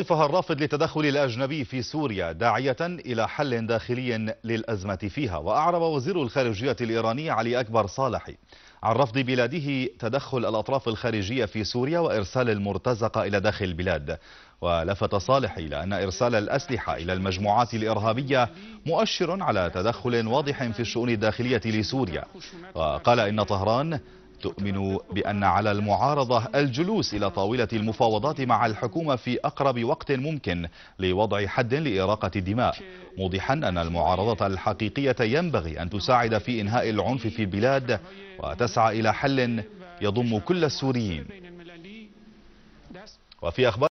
موقفها الرافض للتدخل الأجنبي في سوريا داعية إلى حل داخلي للأزمة فيها وأعرب وزير الخارجية الإيراني علي أكبر صالح عن رفض بلاده تدخل الأطراف الخارجية في سوريا وإرسال المرتزقة إلى داخل البلاد ولفت صالح إلى أن إرسال الأسلحة إلى المجموعات الإرهابية مؤشر على تدخل واضح في الشؤون الداخلية لسوريا وقال إن طهران تؤمن بأن على المعارضة الجلوس إلى طاولة المفاوضات مع الحكومة في أقرب وقت ممكن لوضع حد لإراقة الدماء موضحا أن المعارضة الحقيقية ينبغي أن تساعد في إنهاء العنف في البلاد وتسعى إلى حل يضم كل السوريين وفي أخبار